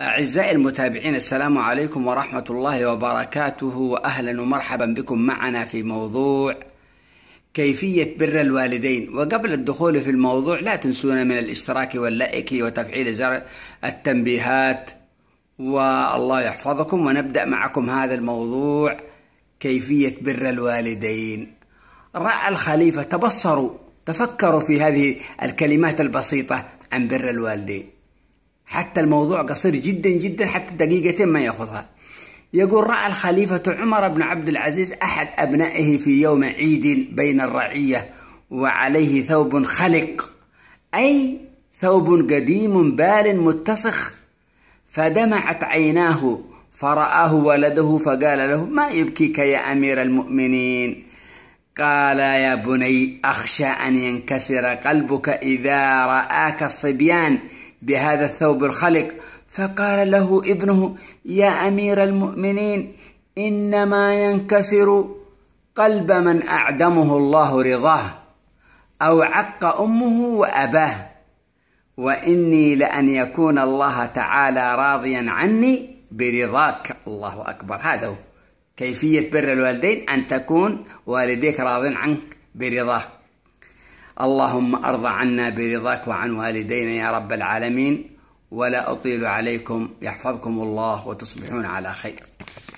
أعزائي المتابعين السلام عليكم ورحمة الله وبركاته وأهلا ومرحبا بكم معنا في موضوع كيفية بر الوالدين وقبل الدخول في الموضوع لا تنسونا من الاشتراك واللايك وتفعيل زر التنبيهات والله يحفظكم ونبدأ معكم هذا الموضوع كيفية بر الوالدين رأى الخليفة تبصروا تفكروا في هذه الكلمات البسيطة عن بر الوالدين حتى الموضوع قصير جدا جدا حتى دقيقتين ما ياخذها يقول راى الخليفه عمر بن عبد العزيز احد ابنائه في يوم عيد بين الرعيه وعليه ثوب خلق اي ثوب قديم بال متسخ فدمعت عيناه فرآه ولده فقال له ما يبكيك يا أمير المؤمنين قال يا بني أخشى أن ينكسر قلبك إذا رآك الصبيان بهذا الثوب الخلق فقال له ابنه يا امير المؤمنين انما ينكسر قلب من اعدمه الله رضاه او عق امه واباه واني لان يكون الله تعالى راضيا عني برضاك الله اكبر هذا هو كيفيه بر الوالدين ان تكون والديك راض عنك برضاه اللهم ارضى عنا برضاك وعن والدينا يا رب العالمين ولا اطيل عليكم يحفظكم الله وتصبحون على خير